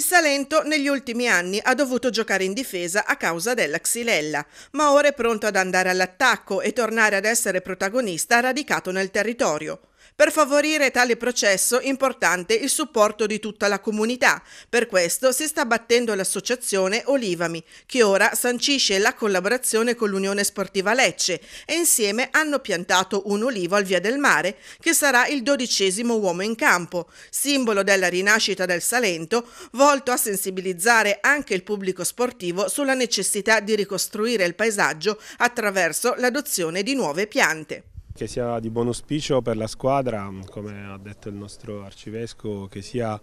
Il Salento negli ultimi anni ha dovuto giocare in difesa a causa della xylella, ma ora è pronto ad andare all'attacco e tornare ad essere protagonista radicato nel territorio. Per favorire tale processo è importante il supporto di tutta la comunità. Per questo si sta battendo l'associazione Olivami, che ora sancisce la collaborazione con l'Unione Sportiva Lecce e insieme hanno piantato un olivo al Via del Mare, che sarà il dodicesimo uomo in campo, simbolo della rinascita del Salento, volto a sensibilizzare anche il pubblico sportivo sulla necessità di ricostruire il paesaggio attraverso l'adozione di nuove piante. Che sia di buon auspicio per la squadra, come ha detto il nostro arcivescovo, che sia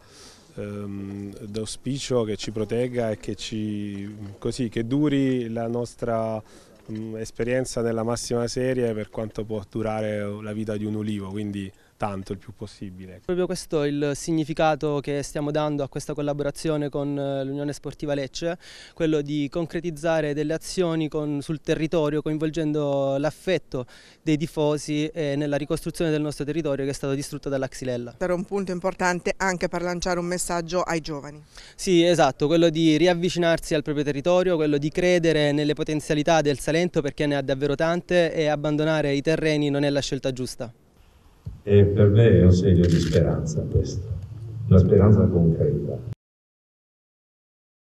ehm, d'auspicio che ci protegga e che, ci, così, che duri la nostra Mm, esperienza nella massima serie per quanto può durare la vita di un ulivo, quindi tanto il più possibile. Proprio questo è il significato che stiamo dando a questa collaborazione con eh, l'Unione Sportiva Lecce, quello di concretizzare delle azioni con, sul territorio coinvolgendo l'affetto dei tifosi eh, nella ricostruzione del nostro territorio che è stato distrutto dalla Xylella. Era un punto importante anche per lanciare un messaggio ai giovani. Sì, esatto, quello di riavvicinarsi al proprio territorio, quello di credere nelle potenzialità del Salento talento perché ne ha davvero tante e abbandonare i terreni non è la scelta giusta. E per me è un segno di speranza questo, una speranza concreta.